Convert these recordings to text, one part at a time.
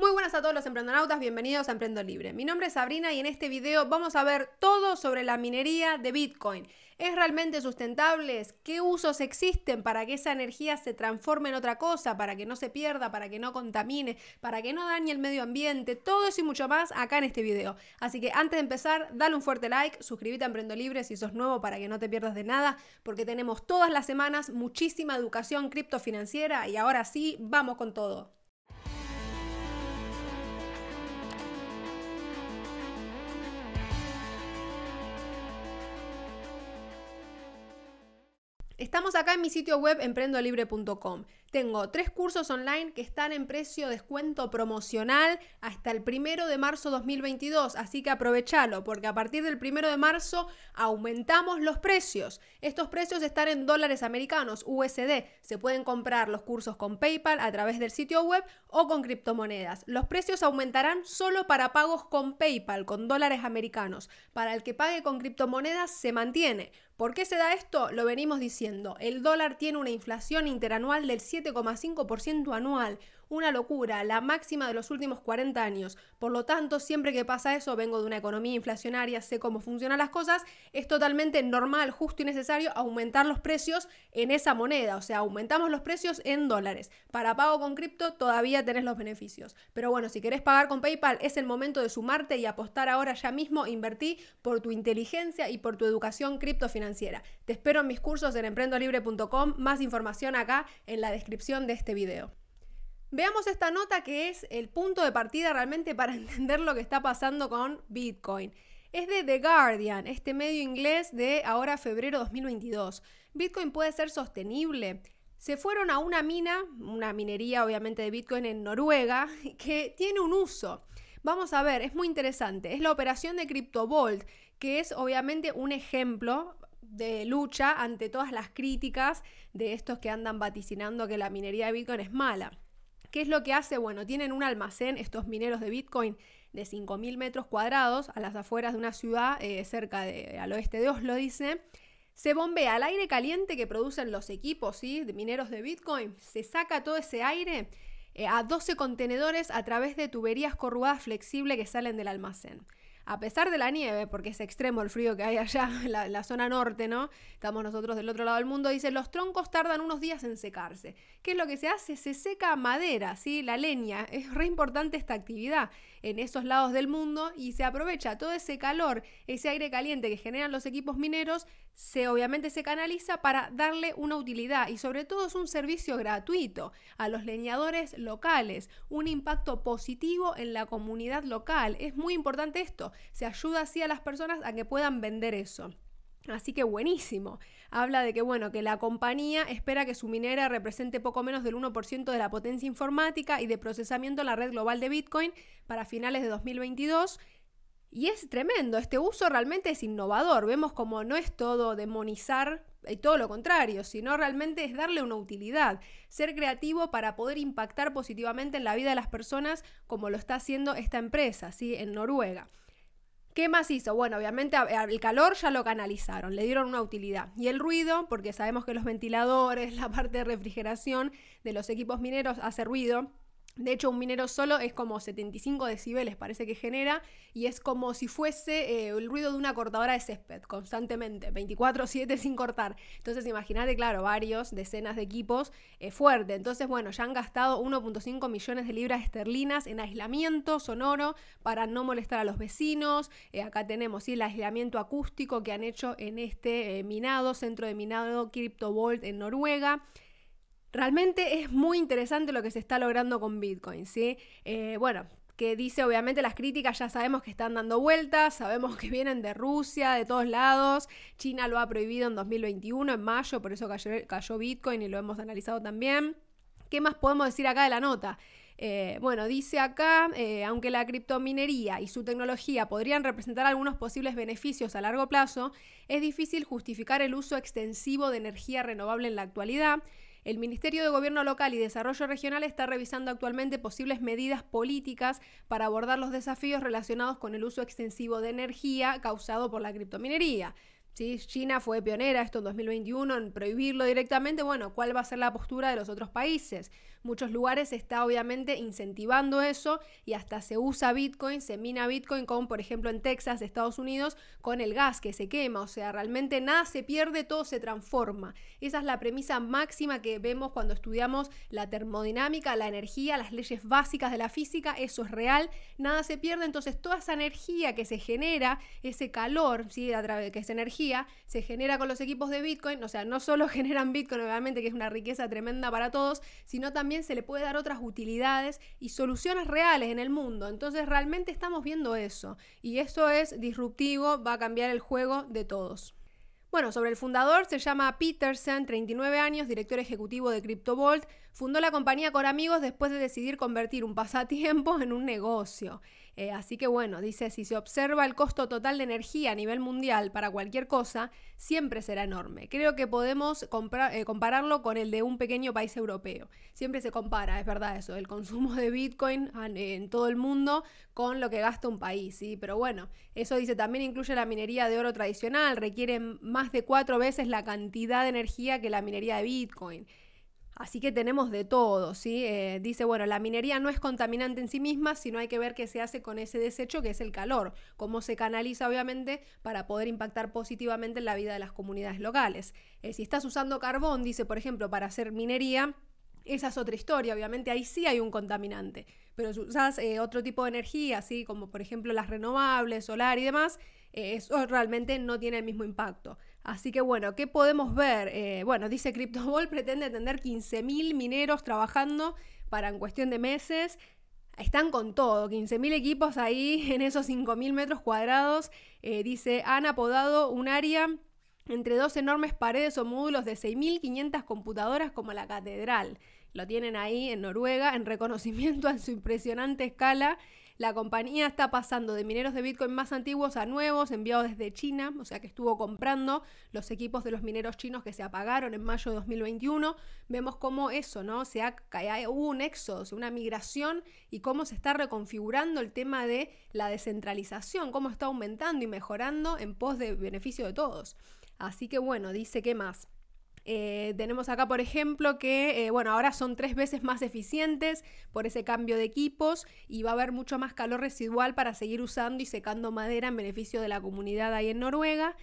Muy buenas a todos los emprendonautas, bienvenidos a Emprendo Libre. Mi nombre es Sabrina y en este video vamos a ver todo sobre la minería de Bitcoin. ¿Es realmente sustentable? ¿Qué usos existen para que esa energía se transforme en otra cosa, para que no se pierda, para que no contamine, para que no dañe el medio ambiente? Todo eso y mucho más acá en este video. Así que antes de empezar, dale un fuerte like, suscríbete a Emprendo Libre si sos nuevo para que no te pierdas de nada, porque tenemos todas las semanas muchísima educación criptofinanciera y ahora sí, vamos con todo. Estamos acá en mi sitio web emprendolibre.com. Tengo tres cursos online que están en precio descuento promocional hasta el primero de marzo 2022, así que aprovechalo, porque a partir del primero de marzo aumentamos los precios. Estos precios están en dólares americanos, USD. Se pueden comprar los cursos con PayPal a través del sitio web o con criptomonedas. Los precios aumentarán solo para pagos con PayPal, con dólares americanos. Para el que pague con criptomonedas se mantiene. ¿Por qué se da esto? Lo venimos diciendo. El dólar tiene una inflación interanual del 7 7,5% anual una locura, la máxima de los últimos 40 años. Por lo tanto, siempre que pasa eso, vengo de una economía inflacionaria, sé cómo funcionan las cosas, es totalmente normal, justo y necesario aumentar los precios en esa moneda, o sea, aumentamos los precios en dólares. Para pago con cripto todavía tenés los beneficios. Pero bueno, si querés pagar con PayPal, es el momento de sumarte y apostar ahora ya mismo, invertí por tu inteligencia y por tu educación criptofinanciera. Te espero en mis cursos en emprendolibre.com, más información acá en la descripción de este video. Veamos esta nota que es el punto de partida realmente para entender lo que está pasando con Bitcoin. Es de The Guardian, este medio inglés de ahora febrero 2022. ¿Bitcoin puede ser sostenible? Se fueron a una mina, una minería obviamente de Bitcoin en Noruega, que tiene un uso. Vamos a ver, es muy interesante. Es la operación de CryptoVolt, que es obviamente un ejemplo de lucha ante todas las críticas de estos que andan vaticinando que la minería de Bitcoin es mala. ¿Qué es lo que hace? Bueno, tienen un almacén, estos mineros de Bitcoin, de 5.000 metros cuadrados, a las afueras de una ciudad eh, cerca al oeste de Oslo, dice. Se bombea el aire caliente que producen los equipos de mineros de Bitcoin, se saca todo ese aire eh, a 12 contenedores a través de tuberías corrugadas flexibles que salen del almacén a pesar de la nieve, porque es extremo el frío que hay allá, en la zona norte, ¿no? Estamos nosotros del otro lado del mundo, dice, los troncos tardan unos días en secarse. ¿Qué es lo que se hace? Se seca madera, ¿sí? La leña. Es re importante esta actividad en esos lados del mundo y se aprovecha todo ese calor, ese aire caliente que generan los equipos mineros, se obviamente se canaliza para darle una utilidad y sobre todo es un servicio gratuito a los leñadores locales, un impacto positivo en la comunidad local. Es muy importante esto se ayuda así a las personas a que puedan vender eso. Así que buenísimo. Habla de que, bueno, que la compañía espera que su minera represente poco menos del 1% de la potencia informática y de procesamiento en la red global de Bitcoin para finales de 2022. Y es tremendo, este uso realmente es innovador. Vemos como no es todo demonizar y eh, todo lo contrario, sino realmente es darle una utilidad, ser creativo para poder impactar positivamente en la vida de las personas como lo está haciendo esta empresa, ¿sí? En Noruega. ¿Qué más hizo? Bueno, obviamente el calor ya lo canalizaron, le dieron una utilidad. Y el ruido, porque sabemos que los ventiladores, la parte de refrigeración de los equipos mineros hace ruido, de hecho, un minero solo es como 75 decibeles, parece que genera, y es como si fuese eh, el ruido de una cortadora de césped, constantemente, 24-7 sin cortar. Entonces, imagínate, claro, varios, decenas de equipos, eh, fuerte. Entonces, bueno, ya han gastado 1.5 millones de libras esterlinas en aislamiento sonoro para no molestar a los vecinos. Eh, acá tenemos el aislamiento acústico que han hecho en este minado, centro de minado CryptoVolt en Noruega. Realmente es muy interesante lo que se está logrando con Bitcoin, ¿sí? Eh, bueno, que dice obviamente las críticas ya sabemos que están dando vueltas, sabemos que vienen de Rusia, de todos lados, China lo ha prohibido en 2021, en mayo, por eso cayó, Bitcoin y lo hemos analizado también. ¿Qué más podemos decir acá de la nota? Eh, bueno, dice acá, eh, aunque la criptominería y su tecnología podrían representar algunos posibles beneficios a largo plazo, es difícil justificar el uso extensivo de energía renovable en la actualidad el Ministerio de Gobierno Local y Desarrollo Regional está revisando actualmente posibles medidas políticas para abordar los desafíos relacionados con el uso extensivo de energía causado por la criptominería. Si China fue pionera esto en 2021 en prohibirlo directamente. Bueno, ¿cuál va a ser la postura de los otros países? Muchos lugares está obviamente incentivando eso y hasta se usa Bitcoin, se mina Bitcoin como por ejemplo, en Texas, Estados Unidos, con el gas que se quema. O sea, realmente nada se pierde, todo se transforma. Esa es la premisa máxima que vemos cuando estudiamos la termodinámica, la energía, las leyes básicas de la física. Eso es real, nada se pierde. Entonces, toda esa energía que se genera, ese calor, ¿sí? a través de que es energía, se genera con los equipos de Bitcoin. O sea, no solo generan Bitcoin, obviamente, que es una riqueza tremenda para todos, sino también también se le puede dar otras utilidades y soluciones reales en el mundo. Entonces realmente estamos viendo eso y eso es disruptivo, va a cambiar el juego de todos. Bueno, sobre el fundador, se llama Peterson, 39 años, director ejecutivo de CryptoVolt. Fundó la compañía con amigos después de decidir convertir un pasatiempo en un negocio. Eh, así que bueno, dice, si se observa el costo total de energía a nivel mundial para cualquier cosa, siempre será enorme. Creo que podemos eh, compararlo con el de un pequeño país europeo. Siempre se compara, es verdad eso, el consumo de Bitcoin en, todo el mundo con lo que gasta un país, ¿sí? Pero bueno, eso dice, también incluye la minería de oro tradicional, requiere más de cuatro veces la cantidad de energía que la minería de Bitcoin. Así que tenemos de todo, ¿sí? Eh, dice, bueno, la minería no es contaminante en sí misma, sino hay que ver qué se hace con ese desecho que es el calor, cómo se canaliza obviamente para poder impactar positivamente en la vida de las comunidades locales. Eh, si estás usando carbón, dice, por ejemplo, para hacer minería, esa es otra historia, obviamente ahí sí hay un contaminante, pero si usas eh, otro tipo de energía, así como por ejemplo las renovables, solar y demás, eh, eso realmente no tiene el mismo impacto. Así que bueno, ¿qué podemos ver? Eh, bueno, dice CryptoVol pretende tener 15.000 mineros trabajando para en cuestión de meses. Están con todo, 15.000 equipos ahí en esos 5.000 metros cuadrados. Eh, dice, han apodado un área entre dos enormes paredes o módulos de 6.500 computadoras como la catedral. Lo tienen ahí en Noruega en reconocimiento a su impresionante escala la compañía está pasando de mineros de Bitcoin más antiguos a nuevos enviados desde China, o sea que estuvo comprando los equipos de los mineros chinos que se apagaron en mayo de 2021. Vemos cómo eso, ¿no? Se ha, hubo un éxodo, una migración y cómo se está reconfigurando el tema de la descentralización, cómo está aumentando y mejorando en pos de beneficio de todos. Así que bueno, dice qué más. Eh, tenemos acá, por ejemplo, que eh, ahora son tres veces más eficientes por ese cambio de equipos y va a haber mucho más calor residual para seguir usando y secando madera en beneficio de la comunidad ahí en Noruega.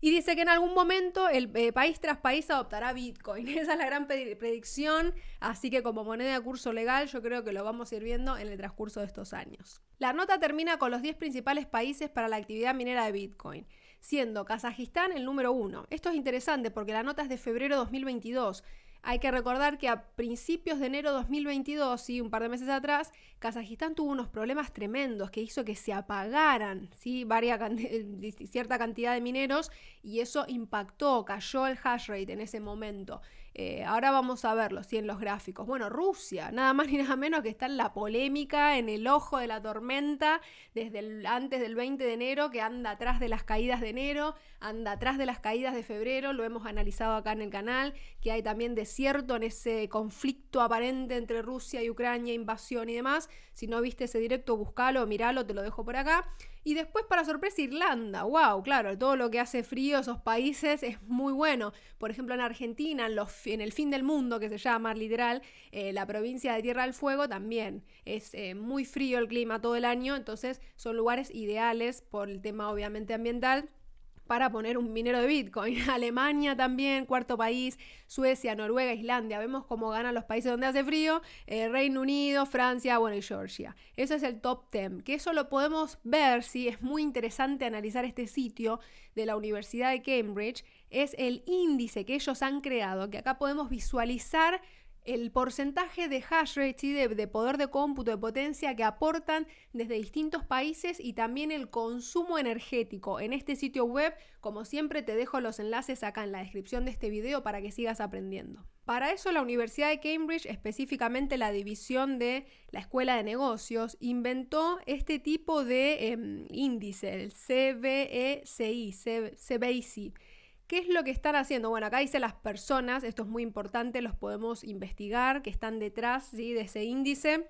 Y dice que en algún momento el eh, país tras país adoptará Bitcoin. Esa es la gran predicción. Así que como moneda de curso legal yo creo que lo vamos a ir viendo en el transcurso de estos años. La nota termina con los 10 principales países para la actividad minera de Bitcoin siendo Kazajistán el número uno. Esto es interesante porque la nota es de febrero de 2022. Hay que recordar que a principios de enero de 2022, ¿sí? un par de meses atrás, Kazajistán tuvo unos problemas tremendos que hizo que se apagaran ¿sí? Eh, cierta cantidad de mineros y eso impactó, cayó el hash rate en ese momento. Eh, ahora vamos a verlo, sí, en los gráficos. Bueno, Rusia, nada más ni nada menos que está en la polémica, en el ojo de la tormenta, desde antes del 20 de enero, que anda atrás de las caídas de enero, anda atrás de las caídas de febrero, lo hemos analizado acá en el canal, que hay también desierto en ese conflicto aparente entre Rusia y Ucrania, invasión y demás. Si no viste ese directo, buscalo, miralo, te lo dejo por acá. Y después, para sorpresa, Irlanda. ¡Wow! Claro, todo lo que hace frío, esos países, es muy bueno. Por ejemplo, en Argentina, en, el fin del mundo, que se llama literal, eh, la provincia de Tierra del Fuego también es eh, muy frío el clima todo el año. Entonces, son lugares ideales por el tema, obviamente, ambiental para poner un minero de Bitcoin. Alemania también, cuarto país, Suecia, Noruega, Islandia. Vemos cómo ganan los países donde hace frío, eh, Reino Unido, Francia, bueno, y Georgia. Eso es el top 10, que eso lo podemos ver, si es muy interesante analizar este sitio de la Universidad de Cambridge, es el índice que ellos han creado, que acá podemos visualizar el porcentaje de hash rate, y de, poder de cómputo, de potencia que aportan desde distintos países y también el consumo energético. En este sitio web, como siempre, te dejo los enlaces acá en la descripción de este video para que sigas aprendiendo. Para eso, la Universidad de Cambridge, específicamente la división de la Escuela de Negocios, inventó este tipo de em, índice, el CBECI, ¿Qué es lo que están haciendo? Bueno, acá dice las personas, esto es muy importante, los podemos investigar, que están detrás de ese índice,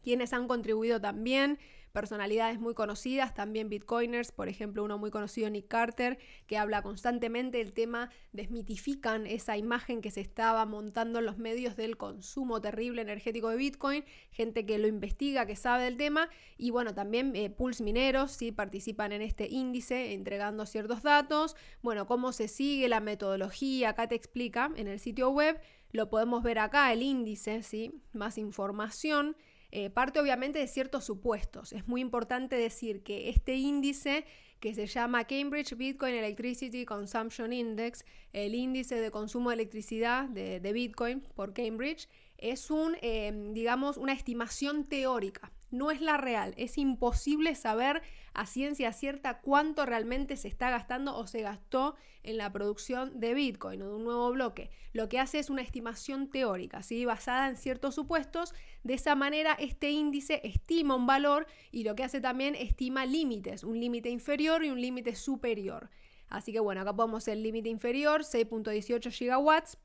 quienes han contribuido también, personalidades muy conocidas, también bitcoiners, por ejemplo, uno muy conocido, Nick Carter, que habla constantemente del tema, desmitifican esa imagen que se estaba montando en los medios del consumo terrible energético de Bitcoin, gente que lo investiga, que sabe del tema, y bueno, también eh, Pulse mineros, participan en este índice entregando ciertos datos, bueno, cómo se sigue la metodología, acá te explica en el sitio web, lo podemos ver acá, el índice, ¿sí? más información. Eh, parte obviamente de ciertos supuestos. Es muy importante decir que este índice que se llama Cambridge Bitcoin Electricity Consumption Index, el índice de consumo de electricidad de, Bitcoin por Cambridge, es un, eh, digamos, una estimación teórica no es la real. Es imposible saber a ciencia cierta cuánto realmente se está gastando o se gastó en la producción de Bitcoin o de un nuevo bloque. Lo que hace es una estimación teórica, ¿sí? basada en ciertos supuestos. De esa manera, este índice estima un valor y lo que hace también estima límites, un límite inferior y un límite superior. Así que bueno, acá podemos el límite inferior, 6.18 gigawatts,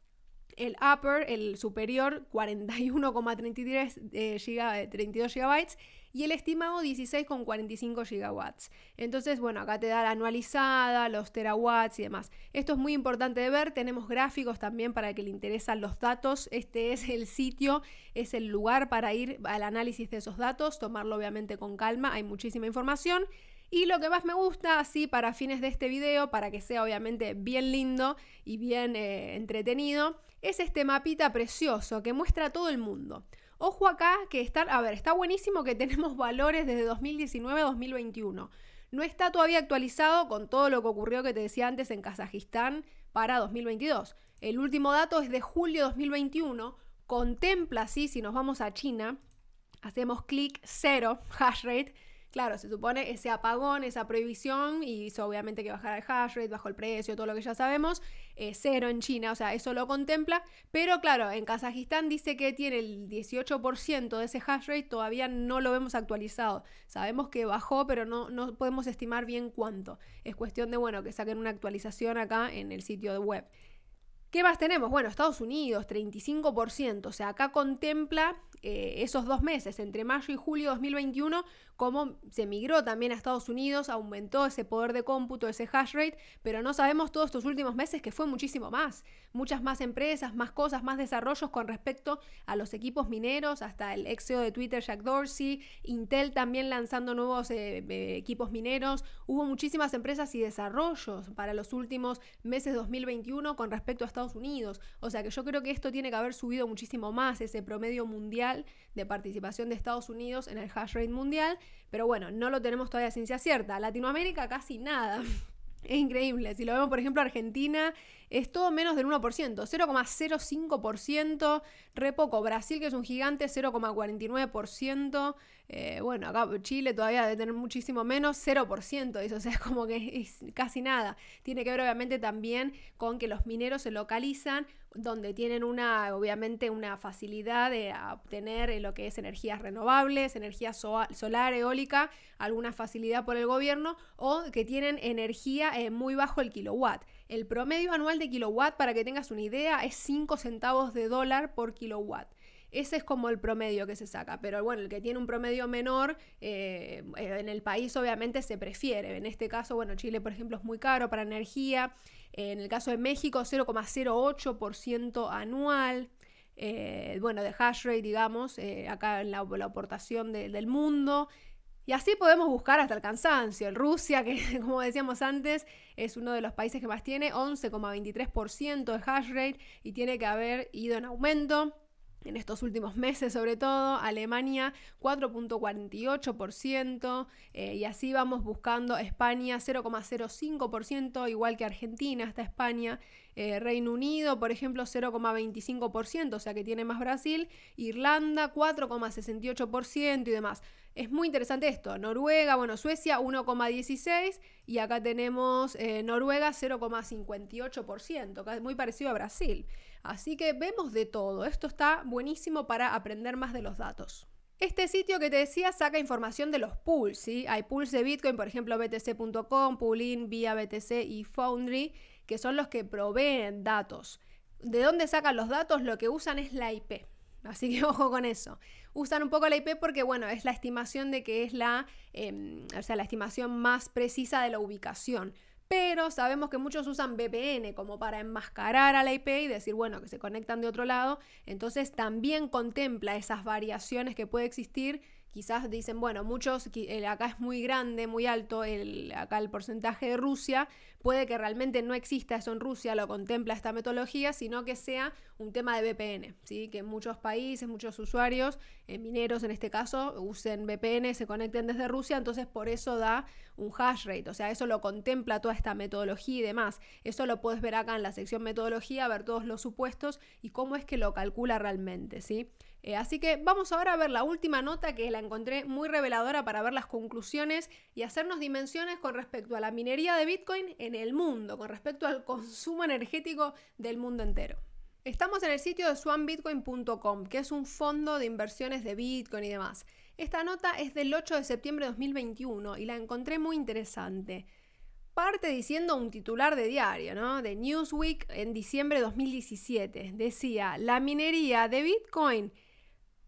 el upper, el superior, 41,33 eh, GB y el estimado 16,45 gigawatts. Entonces, bueno, acá te da la anualizada, los terawatts y demás. Esto es muy importante de ver, tenemos gráficos también para que le interesan los datos. Este es el sitio, es el lugar para ir al análisis de esos datos, tomarlo obviamente con calma, hay muchísima información. Y lo que más me gusta, así para fines de este video, para que sea obviamente bien lindo y bien eh, entretenido, es este mapita precioso que muestra a todo el mundo. Ojo acá que está... a ver, está buenísimo que tenemos valores desde 2019 a 2021. No está todavía actualizado con todo lo que ocurrió que te decía antes en Kazajistán para 2022. El último dato es de julio de 2021. Contempla, sí, si nos vamos a China, hacemos clic cero, hash rate, Claro, se supone ese apagón, esa prohibición, y hizo obviamente que bajara el hash rate, bajó el precio, todo lo que ya sabemos, eh, cero en China, o sea, eso lo contempla, pero claro, en Kazajistán dice que tiene el 18% de ese hash rate, todavía no lo vemos actualizado, sabemos que bajó, pero no, no podemos estimar bien cuánto, es cuestión de, bueno, que saquen una actualización acá en el sitio de web. ¿Qué más tenemos? Bueno, Estados Unidos, 35%. O sea, acá contempla eh, esos dos meses, entre mayo y julio de 2021, cómo se migró también a Estados Unidos, aumentó ese poder de cómputo, ese hash rate, pero no sabemos todos estos últimos meses que fue muchísimo más. Muchas más empresas, más cosas, más desarrollos con respecto a los equipos mineros, hasta el ex e de Twitter, Jack Dorsey, Intel también lanzando nuevos eh, eh, equipos mineros. Hubo muchísimas empresas y desarrollos para los últimos meses 2021 con respecto a Estados Unidos. O sea que yo creo que esto tiene que haber subido muchísimo más ese promedio mundial de participación de Estados Unidos en el hash rate mundial pero bueno, no lo tenemos todavía ciencia cierta. Latinoamérica casi nada. Es increíble. Si lo vemos, por ejemplo, Argentina, es todo menos del 1%, 0,05%, re poco. Brasil, que es un gigante, 0,49%. Eh, bueno, acá Chile todavía debe tener muchísimo menos, 0%, O sea, es como que casi nada. Tiene que ver, obviamente, también con que los mineros se localizan donde tienen una, obviamente, una facilidad de obtener eh, lo que es energías renovables, energía solar, eólica, alguna facilidad por el gobierno, o que tienen energía eh, muy bajo el kilowatt. El promedio anual de kilowatt, para que tengas una idea, es 5 centavos de dólar por kilowatt. Ese es como el promedio que se saca, pero bueno, el que tiene un promedio menor, eh, eh, en el país obviamente se prefiere. En este caso, bueno, Chile, por ejemplo, es muy caro para energía. Eh, en el caso de México, 0,08% anual. bueno, de hash rate, digamos, acá en la, aportación del mundo. Y así podemos buscar hasta el cansancio. Rusia, que como decíamos antes, es uno de los países que más tiene, 11,23% de hash rate y tiene que haber ido en aumento en estos últimos meses sobre todo, Alemania 4.48% eh, y así vamos buscando España 0,05%, igual que Argentina, hasta España, eh, Reino Unido por ejemplo 0,25%, o sea que tiene más Brasil, Irlanda 4,68% y demás. Es muy interesante esto, Noruega, bueno, Suecia 1,16% y acá tenemos eh, Noruega 0,58%, muy parecido a Brasil. Así que vemos de todo. Esto está buenísimo para aprender más de los datos. Este sitio que te decía saca información de los pools, ¿sí? Hay pools de Bitcoin, por ejemplo, btc.com, Poolin, Vía BTC y Foundry, que son los que proveen datos. ¿De dónde sacan los datos? Lo que usan es la IP. Así que ojo con eso. Usan un poco la IP porque, bueno, es la estimación de que es la, em, o sea, la estimación más precisa de la ubicación pero sabemos que muchos usan VPN como para enmascarar a la IP y decir, bueno, que se conectan de otro lado. Entonces también contempla esas variaciones que puede existir quizás dicen, bueno, muchos, acá es muy grande, muy alto, el, acá el porcentaje de Rusia, puede que realmente no exista eso en Rusia, lo contempla esta metodología, sino que sea un tema de VPN, ¿sí? que muchos países, muchos usuarios, eh, mineros en este caso, usen VPN, se conecten desde Rusia, entonces por eso da un hash rate, o sea, eso lo contempla toda esta metodología y demás. Eso lo puedes ver acá en la sección metodología, ver todos los supuestos y cómo es que lo calcula realmente, ¿sí? Eh, así que vamos ahora a ver la última nota que la encontré muy reveladora para ver las conclusiones y hacernos dimensiones con respecto a la minería de Bitcoin en el mundo, con respecto al consumo energético del mundo entero. Estamos en el sitio de swanbitcoin.com, que es un fondo de inversiones de Bitcoin y demás. Esta nota es del 8 de septiembre de 2021 y la encontré muy interesante. Parte diciendo un titular de diario, ¿no? De Newsweek en diciembre de 2017. Decía, la minería de Bitcoin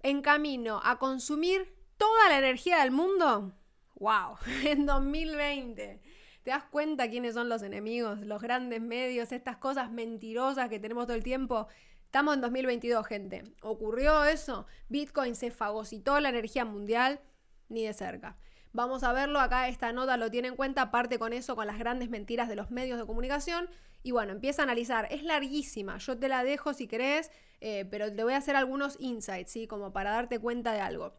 en camino a consumir toda la energía del mundo. ¡Wow! En 2020. ¿Te das cuenta quiénes son los enemigos? Los grandes medios, estas cosas mentirosas que tenemos todo el tiempo. Estamos en 2022, gente. ¿Ocurrió eso? Bitcoin se fagocitó la energía mundial ni de cerca. Vamos a verlo, acá esta nota lo tiene en cuenta, Parte con eso, con las grandes mentiras de los medios de comunicación. Y bueno, empieza a analizar, es larguísima, yo te la dejo si querés, eh, pero te voy a hacer algunos insights, ¿sí? Como para darte cuenta de algo.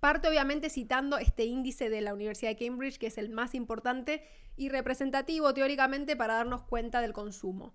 Parte obviamente citando este índice de la Universidad de Cambridge, que es el más importante y representativo teóricamente para darnos cuenta del consumo.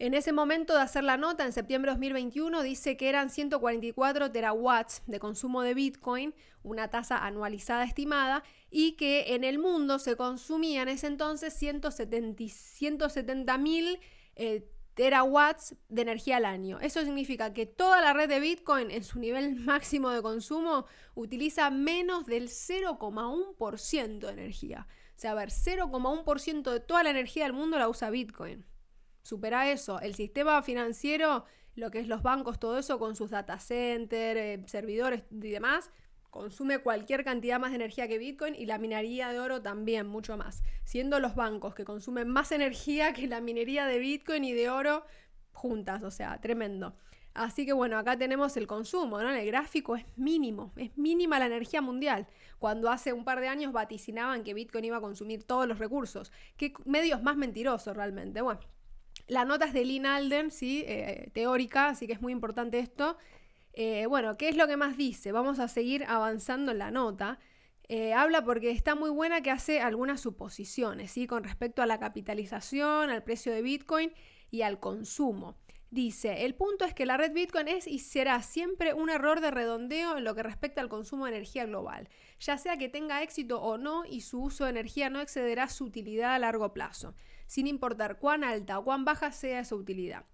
En ese momento de hacer la nota, en septiembre de 2021, dice que eran 144 terawatts de consumo de Bitcoin, una tasa anualizada estimada, y que en el mundo se consumían en ese entonces 170 mil eh, terawatts de energía al año. Eso significa que toda la red de Bitcoin en su nivel máximo de consumo utiliza menos del 0,1% de energía. O sea, a ver, 0,1% de toda la energía del mundo la usa Bitcoin. Supera eso. El sistema financiero, lo que es los bancos, todo eso con sus data centers, eh, servidores y demás, consume cualquier cantidad más de energía que Bitcoin y la minería de oro también, mucho más. Siendo los bancos que consumen más energía que la minería de Bitcoin y de oro juntas, o sea, tremendo. Así que bueno, acá tenemos el consumo, ¿no? En el gráfico es mínimo, es mínima la energía mundial. Cuando hace un par de años vaticinaban que Bitcoin iba a consumir todos los recursos. Qué medios más mentirosos realmente. Bueno, las notas de Lynn Alden, sí, eh, eh, teórica, así que es muy importante esto. Eh, bueno, ¿qué es lo que más dice? Vamos a seguir avanzando en la nota. Eh, habla porque está muy buena que hace algunas suposiciones ¿sí? con respecto a la capitalización, al precio de Bitcoin y al consumo. Dice, el punto es que la red Bitcoin es y será siempre un error de redondeo en lo que respecta al consumo de energía global, ya sea que tenga éxito o no y su uso de energía no excederá su utilidad a largo plazo, sin importar cuán alta o cuán baja sea esa utilidad.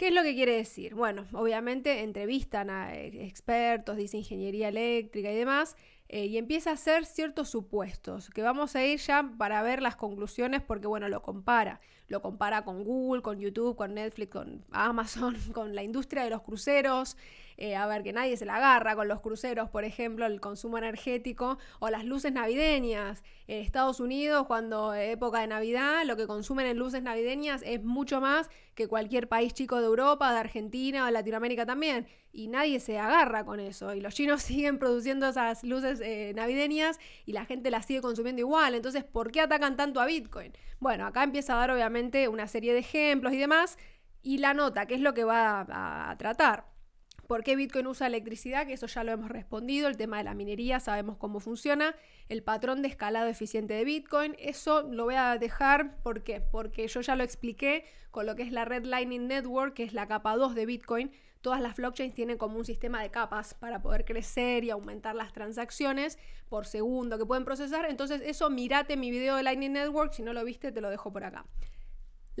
¿Qué es lo que quiere decir? Bueno, obviamente entrevistan a eh, expertos, dice ingeniería eléctrica y demás, eh, y empieza a hacer ciertos supuestos, que vamos a ir ya para ver las conclusiones porque, bueno, lo compara lo compara con Google, con YouTube, con Netflix, con Amazon, con la industria de los cruceros, eh, a ver que nadie se la agarra con los cruceros, por ejemplo, el consumo energético o las luces navideñas. En Estados Unidos, cuando época de Navidad, lo que consumen en luces navideñas es mucho más que cualquier país chico de Europa, de Argentina o de Latinoamérica también. Y nadie se agarra con eso. Y los chinos siguen produciendo esas luces eh, navideñas y la gente las sigue consumiendo igual. Entonces, ¿por qué atacan tanto a Bitcoin? Bueno, acá empieza a dar obviamente una serie de ejemplos y demás, y la nota, que es lo que va a, tratar. ¿Por qué Bitcoin usa electricidad? Que eso ya lo hemos respondido. El tema de la minería, sabemos cómo funciona. El patrón de escalado eficiente de Bitcoin, eso lo voy a dejar. ¿Por Porque yo ya lo expliqué con lo que es la Red Lightning Network, que es la capa 2 de Bitcoin. Todas las blockchains tienen como un sistema de capas para poder crecer y aumentar las transacciones por segundo que pueden procesar. Entonces, eso mirate mi video de Lightning Network. Si no lo viste, te lo dejo por acá.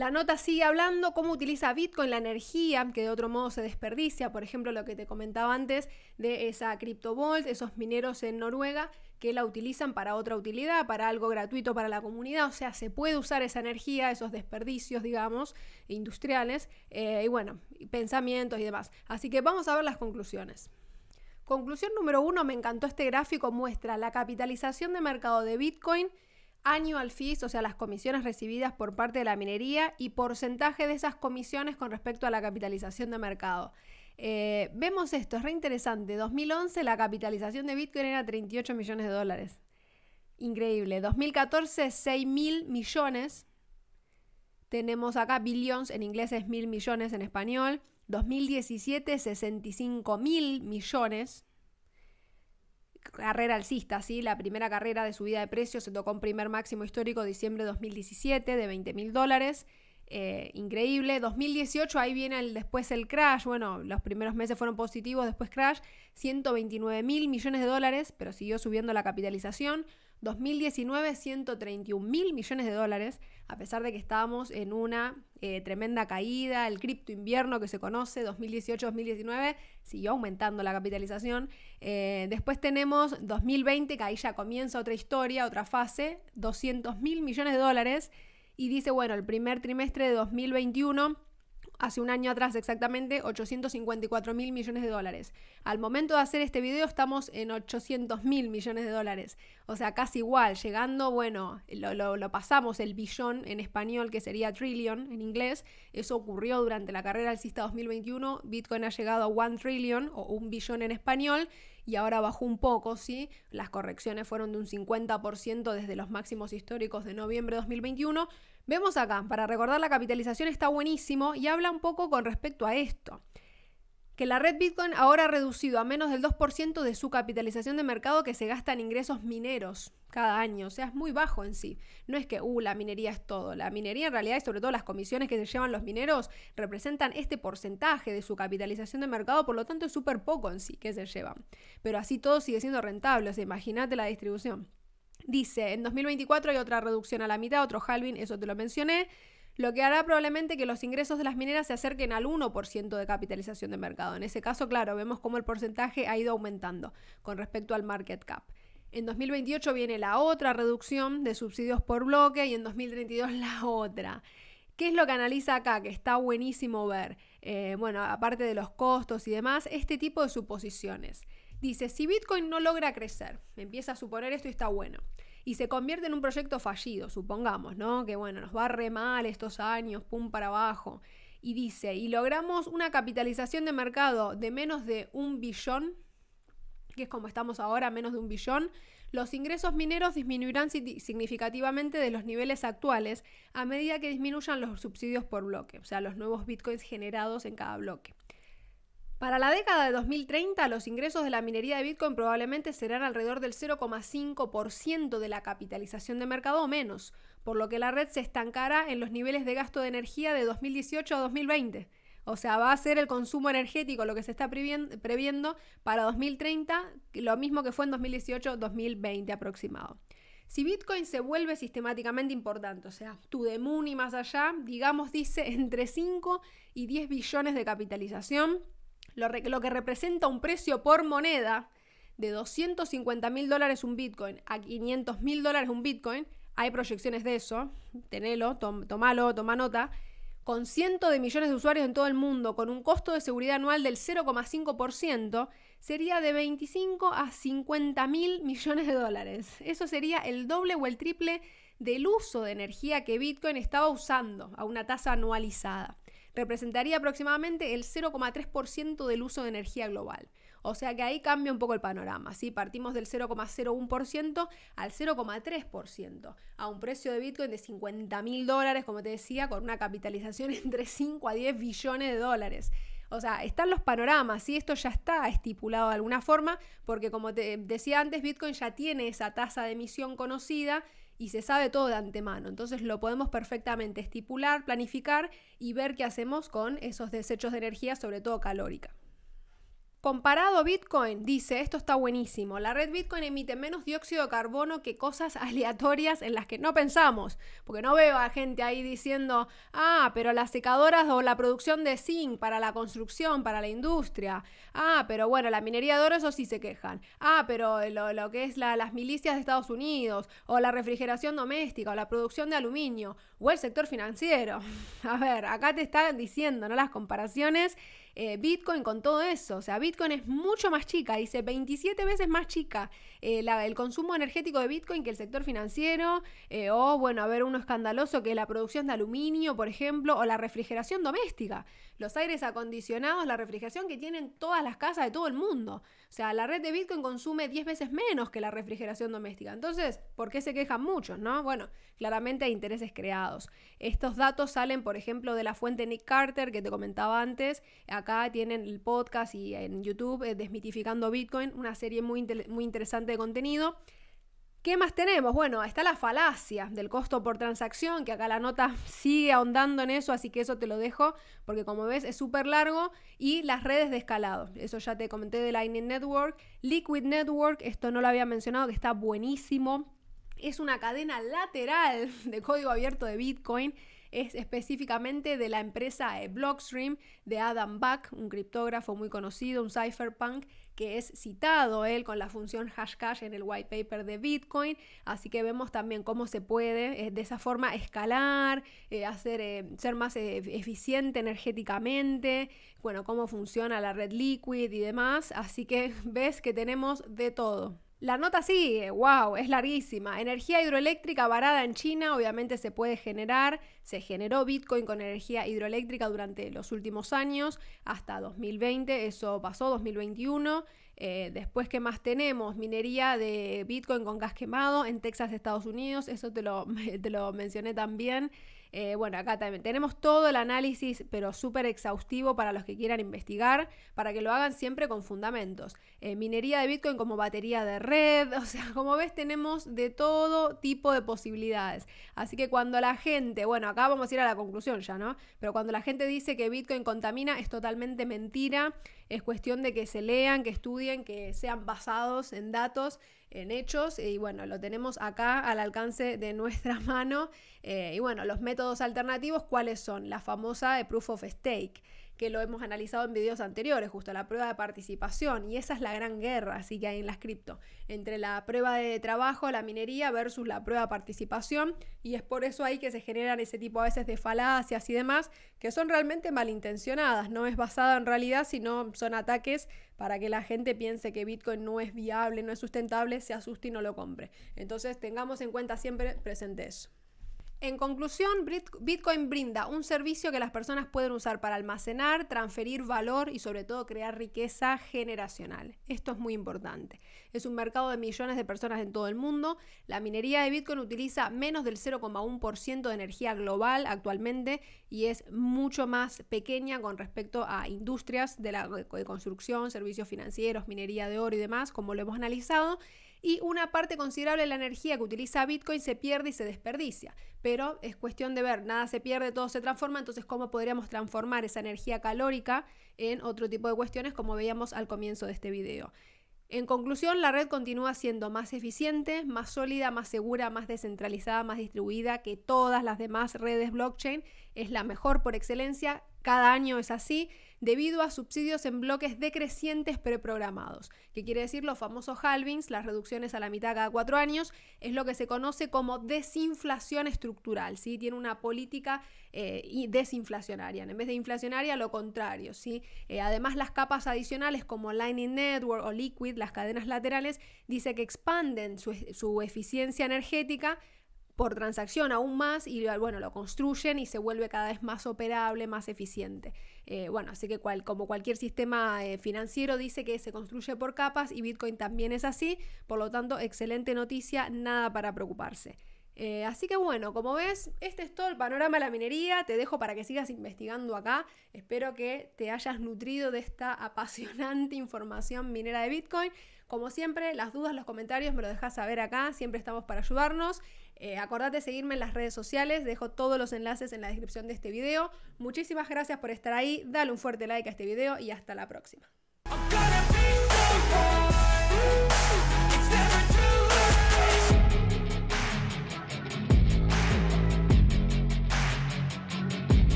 La nota sigue hablando cómo utiliza Bitcoin la energía que de otro modo se desperdicia, por ejemplo lo que te comentaba antes de esa CryptoVolt, esos mineros en Noruega que la utilizan para otra utilidad, para algo gratuito para la comunidad, o sea, se puede usar esa energía, esos desperdicios, digamos, industriales, eh, y bueno, pensamientos y demás. Así que vamos a ver las conclusiones. Conclusión número uno, me encantó este gráfico, muestra la capitalización de mercado de Bitcoin annual fees, o sea, las comisiones recibidas por parte de la minería y porcentaje de esas comisiones con respecto a la capitalización de mercado. Eh, vemos esto, es reinteresante. interesante. 2011 la capitalización de Bitcoin era 38 millones de dólares. Increíble. 2014 6 mil millones. Tenemos acá billions, en inglés es mil millones, en español. 2017 65 mil millones carrera alcista, ¿sí? la primera carrera de subida de precios, se tocó un primer máximo histórico diciembre de 2017 de 20 mil dólares. Eh, increíble. 2018, ahí viene el, después el crash. Bueno, los primeros meses fueron positivos, después crash. 129 mil millones de dólares, pero siguió subiendo la capitalización. 2019 131 mil millones de dólares, a pesar de que estábamos en una eh, tremenda caída, el cripto invierno que se conoce, 2018-2019, siguió aumentando la capitalización. Eh, después tenemos 2020, que ahí ya comienza otra historia, otra fase, 200 mil millones de dólares, y dice, bueno, el primer trimestre de 2021 hace un año atrás exactamente 854 mil millones de dólares. Al momento de hacer este video estamos en 800 mil millones de dólares. O sea, casi igual, llegando, bueno, lo, pasamos, el billón en español, que sería trillion en inglés, eso ocurrió durante la carrera alcista 2021, Bitcoin ha llegado a one trillion o un billón en español y ahora bajó un poco, ¿sí? Las correcciones fueron de un 50% desde los máximos históricos de noviembre de 2021. Vemos acá, para recordar la capitalización está buenísimo y habla un poco con respecto a esto que la red Bitcoin ahora ha reducido a menos del 2% de su capitalización de mercado que se gasta en ingresos mineros cada año. O sea, es muy bajo en sí. No es que, uh, la minería es todo. La minería en realidad y sobre todo las comisiones que se llevan los mineros representan este porcentaje de su capitalización de mercado, por lo tanto es súper poco en sí que se llevan. Pero así todo sigue siendo rentable, o imagínate la distribución. Dice, en 2024 hay otra reducción a la mitad, otro halving, eso te lo mencioné lo que hará probablemente que los ingresos de las mineras se acerquen al 1% de capitalización de mercado. En ese caso, claro, vemos cómo el porcentaje ha ido aumentando con respecto al market cap. En 2028 viene la otra reducción de subsidios por bloque y en 2032 la otra. ¿Qué es lo que analiza acá? Que está buenísimo ver. Eh, bueno, aparte de los costos y demás, este tipo de suposiciones. Dice, si Bitcoin no logra crecer, empieza a suponer esto y está bueno y se convierte en un proyecto fallido, supongamos, ¿no? Que bueno, nos va re mal estos años, pum para abajo. Y dice, y logramos una capitalización de mercado de menos de un billón, que es como estamos ahora, menos de un billón, los ingresos mineros disminuirán significativamente de los niveles actuales a medida que disminuyan los subsidios por bloque, o sea, los nuevos bitcoins generados en cada bloque. Para la década de 2030, los ingresos de la minería de Bitcoin probablemente serán alrededor del 0,5% de la capitalización de mercado o menos, por lo que la red se estancará en los niveles de gasto de energía de 2018 a 2020. O sea, va a ser el consumo energético lo que se está previendo para 2030, lo mismo que fue en 2018-2020 aproximado. Si Bitcoin se vuelve sistemáticamente importante, o sea, tu de y más allá, digamos, dice entre 5 y 10 billones de capitalización, lo, que representa un precio por moneda de 250 mil dólares un Bitcoin a 500 mil dólares un Bitcoin, hay proyecciones de eso, tenelo, tomalo, toma nota, con cientos de millones de usuarios en todo el mundo, con un costo de seguridad anual del 0,5%, sería de 25 a 50 mil millones de dólares. Eso sería el doble o el triple del uso de energía que Bitcoin estaba usando a una tasa anualizada representaría aproximadamente el 0,3% del uso de energía global. O sea que ahí cambia un poco el panorama, Partimos del 0,01% al 0,3%, a un precio de Bitcoin de 50 mil dólares, como te decía, con una capitalización entre 5 a 10 billones de dólares. O sea, están los panoramas, y esto ya está estipulado de alguna forma, porque como te decía antes, Bitcoin ya tiene esa tasa de emisión conocida y se sabe todo de antemano. Entonces lo podemos perfectamente estipular, planificar y ver qué hacemos con esos desechos de energía, sobre todo calórica. Comparado Bitcoin, dice, esto está buenísimo, la red Bitcoin emite menos dióxido de carbono que cosas aleatorias en las que no pensamos, porque no veo a gente ahí diciendo, ah, pero las secadoras o la producción de zinc para la construcción, para la industria, ah, pero bueno, la minería de oro, eso sí se quejan, ah, pero lo, que es la, las milicias de Estados Unidos, o la refrigeración doméstica, o la producción de aluminio, o el sector financiero. a ver, acá te están diciendo, ¿no? Las comparaciones eh, Bitcoin con todo eso. O sea, Bitcoin es mucho más chica, dice 27 veces más chica eh, la, el consumo energético de Bitcoin que el sector financiero, eh, o bueno, a ver, uno escandaloso que la producción de aluminio, por ejemplo, o la refrigeración doméstica, los aires acondicionados, la refrigeración que tienen todas las casas de todo el mundo. O sea, la red de Bitcoin consume 10 veces menos que la refrigeración doméstica. Entonces, ¿por qué se quejan muchos, no? Bueno, claramente hay intereses creados. Estos datos salen, por ejemplo, de la fuente Nick Carter que te comentaba antes. A acá tienen el podcast y en YouTube eh, Desmitificando Bitcoin, una serie muy, muy interesante de contenido. ¿Qué más tenemos? Bueno, está la falacia del costo por transacción, que acá la nota sigue ahondando en eso, así que eso te lo dejo, porque como ves es súper largo, y las redes de escalado, eso ya te comenté de Lightning Network, Liquid Network, esto no lo había mencionado, que está buenísimo, es una cadena lateral de código abierto de Bitcoin es específicamente de la empresa eh, Blockstream de Adam Back, un criptógrafo muy conocido, un cypherpunk, que es citado él con la función hashcash en el white paper de Bitcoin. Así que vemos también cómo se puede eh, de esa forma escalar, eh, hacer, ser más eficiente energéticamente, bueno, cómo funciona la red liquid y demás. Así que ves que tenemos de todo. La nota sigue, wow, es larguísima. Energía hidroeléctrica varada en China, obviamente se puede generar, se generó Bitcoin con energía hidroeléctrica durante los últimos años, hasta 2020, eso pasó, 2021. Eh, después, ¿qué más tenemos? Minería de Bitcoin con gas quemado en Texas, Estados Unidos, eso te te lo mencioné también. Eh, bueno, acá también tenemos todo el análisis, pero súper exhaustivo para los que quieran investigar, para que lo hagan siempre con fundamentos. Eh, minería de Bitcoin como batería de red, o sea, como ves tenemos de todo tipo de posibilidades. Así que cuando la gente, bueno, acá vamos a ir a la conclusión ya, ¿no? Pero cuando la gente dice que Bitcoin contamina es totalmente mentira. Es cuestión de que se lean, que estudien, que sean basados en datos, en hechos. Y bueno, lo tenemos acá al alcance de nuestra mano. Eh, y bueno, los métodos alternativos, ¿cuáles son? La famosa de proof of stake que lo hemos analizado en videos anteriores, justo la prueba de participación, y esa es la gran guerra, así que hay en las cripto, entre la prueba de trabajo, la minería, versus la prueba de participación, y es por eso ahí que se generan ese tipo a veces de falacias y demás, que son realmente malintencionadas, no es basada en realidad, sino son ataques para que la gente piense que Bitcoin no es viable, no es sustentable, se asuste y no lo compre. Entonces tengamos en cuenta siempre presente eso. En conclusión, Bitcoin brinda un servicio que las personas pueden usar para almacenar, transferir valor y sobre todo crear riqueza generacional. Esto es muy importante. Es un mercado de millones de personas en todo el mundo. La minería de Bitcoin utiliza menos del 0,1% de energía global actualmente y es mucho más pequeña con respecto a industrias de, la, construcción, servicios financieros, minería de oro y demás, como lo hemos analizado y una parte considerable de la energía que utiliza Bitcoin se pierde y se desperdicia. Pero es cuestión de ver, nada se pierde, todo se transforma, entonces cómo podríamos transformar esa energía calórica en otro tipo de cuestiones como veíamos al comienzo de este video. En conclusión, la red continúa siendo más eficiente, más sólida, más segura, más descentralizada, más distribuida que todas las demás redes blockchain. Es la mejor por excelencia, cada año es así debido a subsidios en bloques decrecientes preprogramados, que quiere decir los famosos halvings, las reducciones a la mitad cada cuatro años, es lo que se conoce como desinflación estructural, ¿sí? Tiene una política eh, desinflacionaria, en vez de inflacionaria, lo contrario, ¿sí? Eh, además, las capas adicionales como Lightning Network o Liquid, las cadenas laterales, dice que expanden su eficiencia energética, por transacción aún más y bueno, lo construyen y se vuelve cada vez más operable, más eficiente. Eh, bueno, así que como cualquier sistema eh, financiero dice que se construye por capas y Bitcoin también es así, por lo tanto, excelente noticia, nada para preocuparse. Eh, así que bueno, como ves, este es todo el panorama de la minería. Te dejo para que sigas investigando acá. Espero que te hayas nutrido de esta apasionante información minera de Bitcoin. Como siempre, las dudas, los comentarios me lo dejas saber acá. Siempre estamos para ayudarnos. Eh, Acordad de seguirme en las redes sociales, dejo todos los enlaces en la descripción de este video. Muchísimas gracias por estar ahí, dale un fuerte like a este video y hasta la próxima.